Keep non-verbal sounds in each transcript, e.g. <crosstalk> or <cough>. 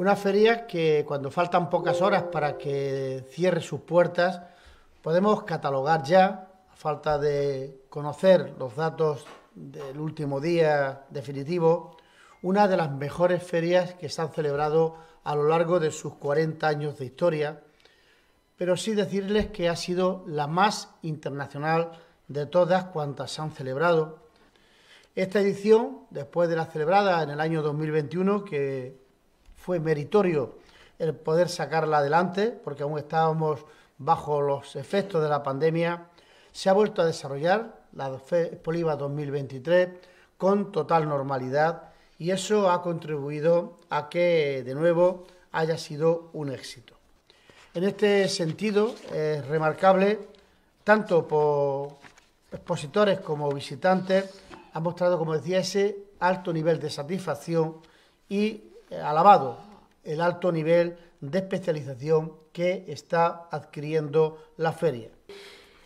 Una feria que cuando faltan pocas horas para que cierre sus puertas, podemos catalogar ya, a falta de conocer los datos del último día definitivo, una de las mejores ferias que se han celebrado a lo largo de sus 40 años de historia, pero sí decirles que ha sido la más internacional de todas cuantas se han celebrado. Esta edición, después de la celebrada en el año 2021, que fue meritorio el poder sacarla adelante, porque aún estábamos bajo los efectos de la pandemia, se ha vuelto a desarrollar la Poliva 2023 con total normalidad y eso ha contribuido a que de nuevo haya sido un éxito. En este sentido es remarcable, tanto por expositores como visitantes, ha mostrado, como decía, ese alto nivel de satisfacción y eh, alabado el alto nivel de especialización que está adquiriendo la feria.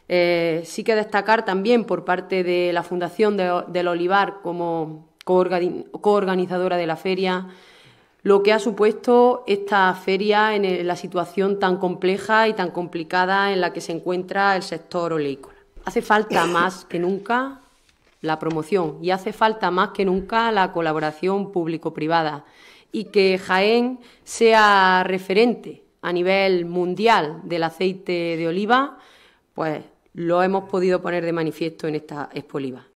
Eh, sí que destacar también por parte de la Fundación del Olivar como coorganizadora de la feria lo que ha supuesto esta feria en la situación tan compleja y tan complicada en la que se encuentra el sector oleícola. Hace falta <coughs> más que nunca la promoción y hace falta más que nunca la colaboración público-privada y que Jaén sea referente a nivel mundial del aceite de oliva, pues lo hemos podido poner de manifiesto en esta expoliva.